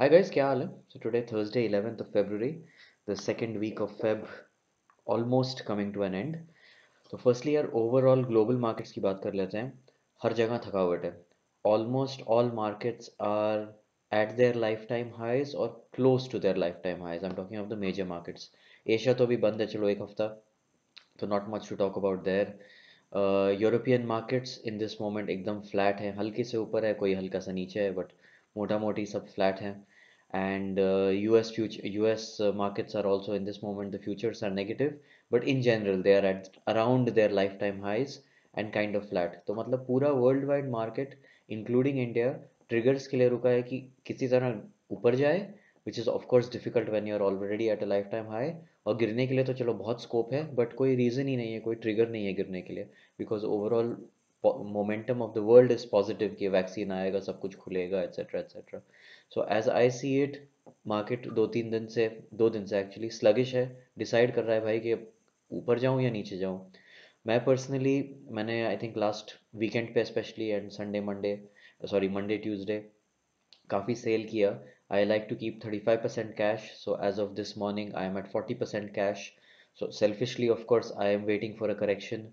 hi guys क्या हाल है so today Thursday eleventh of February the second week of Feb almost coming to an end तो firstly यार overall global markets की बात कर लेते हैं हर जगह थकावट है almost all markets are at their lifetime highs और close to their lifetime highs I am talking of the major markets Asia तो अभी बंद है चलो एक हफ्ता तो not much to talk about their European markets in this moment एकदम फ्लैट है हल्के से ऊपर है कोई हल्का सा नीचे है बट मोटा मोटी सब फ्लैट हैं U S US U S markets are also in this moment the futures are negative but in general they are at around their lifetime highs and kind of flat तो मतलब पूरा worldwide market including India triggers के लिए रुका है कि किसी तरह ऊपर जाए which is of course difficult when you are already at a lifetime high और गिरने के लिए तो चलो बहुत स्कोप है बट कोई रीज़न ही नहीं है कोई ट्रिगर नहीं है गिरने के लिए because overall momentum of the world is positive कि वैक्सीन आएगा सब कुछ खुलेगा etcetera etcetera so as I see it market दो तीन दिन से दो दिन से एक्चुअली स्लगिश है डिसाइड कर रहा है भाई कि ऊपर जाऊँ या नीचे जाऊँ मैं पर्सनली मैंने आई थिंक लास्ट वीकेंड पे specially and Sunday Monday sorry Monday Tuesday काफ़ी सेल किया I like to keep thirty five percent cash so as of this morning I am at forty percent cash so selfishly of course I am waiting for a correction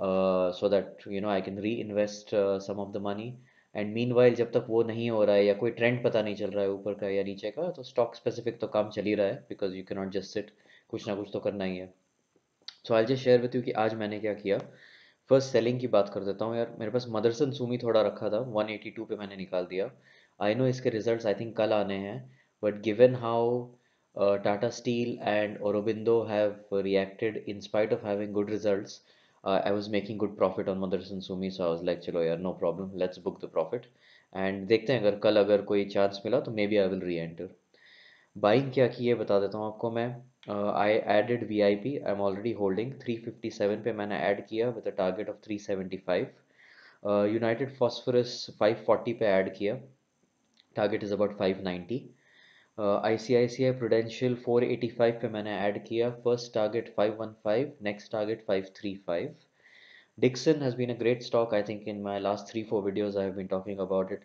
so that you know I can reinvest some of the money and meanwhile जब तक वो नहीं हो रहा है या कोई trend पता नहीं चल रहा है ऊपर का या नीचे का तो स्टॉक स्पेसिफिक तो काम चल ही रहा है बिकॉज यू के नॉट जस्ट सिट कुछ ना कुछ तो करना ही है so I just share with you कि आज मैंने क्या किया फर्स्ट सेलिंग की बात कर देता हूँ यार मेरे पास मदरसन सूमी थोड़ा रखा था 182 पे मैंने निकाल दिया आई नो इसके रिजल्ट्स आई थिंक कल आने हैं but given how Tata steel and Aurobindo have reacted in spite of having good results uh, I was making good profit on Madrasan Sumi so I was like चलो यार no problem let's book the profit and देखते हैं अगर कल अगर कोई chance मिला तो maybe I will reenter buying क्या की है बता देता हूँ आपको मैं I added V I P I am already holding three fifty seven पे मैंने ऐड किया with a target of three seventy five United Phosphorus five forty पे ऐड किया target is about five ninety I C I C I Prudential four eighty five पे मैंने add किया first target five one five next target five three five Dixon has been a great stock I think in my last three four videos I have been talking about it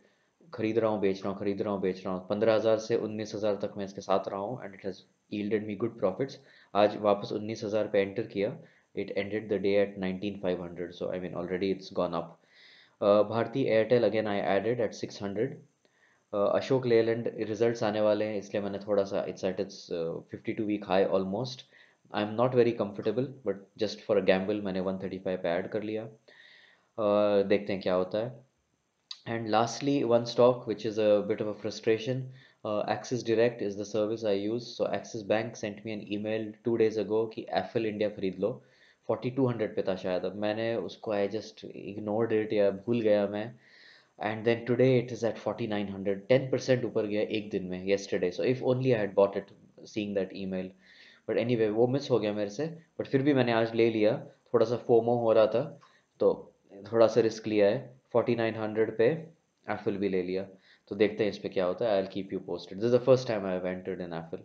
खरीद रहा हूँ बेच रहा हूँ खरीद रहा हूँ बेच रहा हूँ पंद्रह हज़ार से उन्नीस हज़ार तक मैं इसके साथ रहा हूँ and it has yielded me good profits आज वापस उन्नीस हज़ार पे एंटर किया it ended the day at nineteen five hundred so I mean already it's gone up Bharti Airtel again I added at six hundred Ashok Leyland results आने वाले हैं इसलिए मैंने थोड़ा सा it's at it's fifty two week high almost I am not very comfortable but just for a gamble मैंने one thirty five पर add कर लिया uh, देखते हैं क्या होता है and lastly one stock which is a bit of a frustration Axis Direct is the service I use so Axis bank sent me an email two days ago कि Affle India खरीद लो forty two hundred पे था शायद अब मैंने उसको I just ignore date या भूल गया मैं and then today it is at 4900 10% ऊपर गया एक दिन में yesterday so if only I had bought it seeing that email but anyway वो मिस हो गया मेरे से but फिर भी मैंने आज ले लिया थोड़ा सा फोमो हो रहा था तो थोड़ा सा रिस्क लिया है 4900 पे एफिल भी ले लिया तो देखते हैं इस पर क्या होता है I keep you posted this the first time I have entered in Affle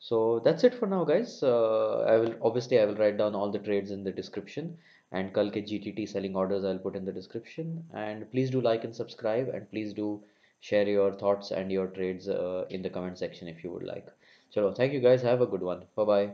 so that's it for now guys uh, i will obviously i will write down all the trades in the description and kal gtt selling orders i'll put in the description and please do like and subscribe and please do share your thoughts and your trades uh, in the comment section if you would like so thank you guys have a good one bye bye